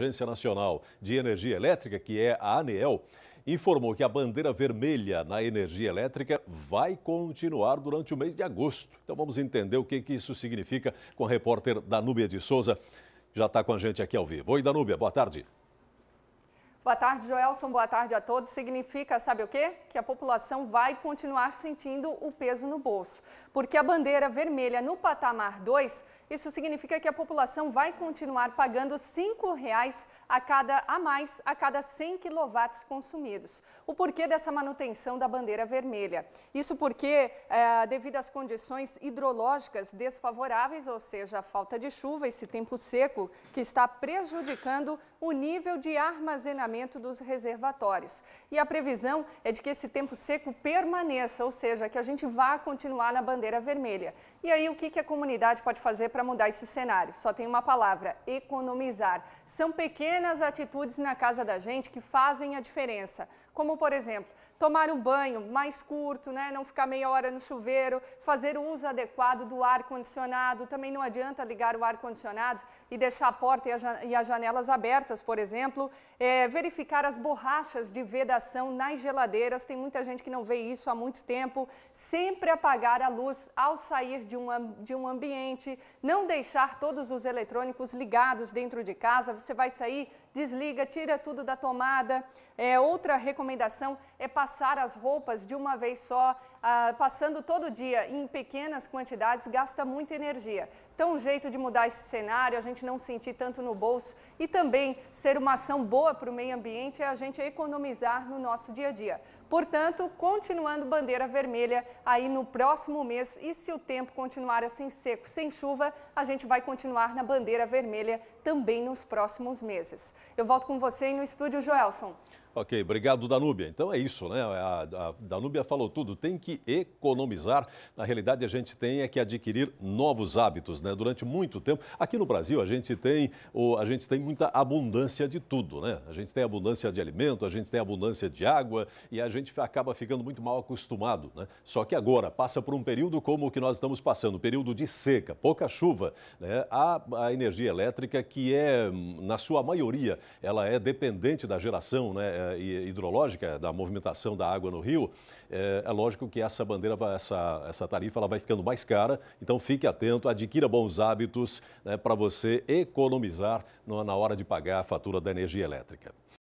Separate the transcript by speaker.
Speaker 1: Agência Nacional de Energia Elétrica, que é a ANEEL, informou que a bandeira vermelha na energia elétrica vai continuar durante o mês de agosto. Então vamos entender o que, que isso significa com a repórter Danúbia de Souza. Já está com a gente aqui ao vivo. Oi, Danúbia, boa tarde.
Speaker 2: Boa tarde, Joelson. Boa tarde a todos. Significa, sabe o quê? Que a população vai continuar sentindo o peso no bolso. Porque a bandeira vermelha no patamar 2, isso significa que a população vai continuar pagando R$ 5,00 a, cada, a mais a cada 100 quilowatts consumidos. O porquê dessa manutenção da bandeira vermelha? Isso porque, é, devido às condições hidrológicas desfavoráveis, ou seja, a falta de chuva, esse tempo seco que está prejudicando o nível de armazenamento dos reservatórios. E a previsão é de que esse tempo seco permaneça, ou seja, que a gente vá continuar na bandeira vermelha. E aí, o que, que a comunidade pode fazer para mudar esse cenário? Só tem uma palavra: economizar. São pequenas atitudes na casa da gente que fazem a diferença. Como, por exemplo, tomar um banho mais curto, né? não ficar meia hora no chuveiro, fazer o uso adequado do ar-condicionado. Também não adianta ligar o ar-condicionado e deixar a porta e, as janelas abertas, por exemplo. É, verificar verificar as borrachas de vedação nas geladeiras. Tem muita gente que não vê isso há muito tempo. Sempre apagar a luz ao sair de um, de um ambiente. Não deixar todos os eletrônicos ligados dentro de casa. Você vai sair, desliga, tira tudo da tomada. É, outra recomendação é passar as roupas de uma vez só. Ah, passando todo dia em pequenas quantidades gasta muita energia. Então, um jeito de mudar esse cenário, a gente não sentir tanto no bolso e também ser uma ação boa para o meio meio ambiente é a gente economizar no nosso dia a dia. Portanto, continuando bandeira vermelha aí no próximo mês e se o tempo continuar assim seco, sem chuva, a gente vai continuar na bandeira vermelha também nos próximos meses. Eu volto com você no estúdio, Joelson.
Speaker 1: Ok, obrigado Danúbia. Então é isso, né? A, a Danúbia falou tudo, tem que economizar. Na realidade, a gente tem é que adquirir novos hábitos, né? Durante muito tempo, aqui no Brasil, a gente tem, o, a gente tem muita abundância de tudo, né? A gente tem abundância de alimento, a gente tem abundância de água e a gente acaba ficando muito mal acostumado, né? Só que agora passa por um período como o que nós estamos passando, período de seca, pouca chuva, né? A, a energia elétrica que é, na sua maioria, ela é dependente da geração, né? hidrológica, da movimentação da água no rio, é, é lógico que essa bandeira, vai, essa, essa tarifa, ela vai ficando mais cara. Então fique atento, adquira bons hábitos né, para você economizar na hora de pagar a fatura da energia elétrica.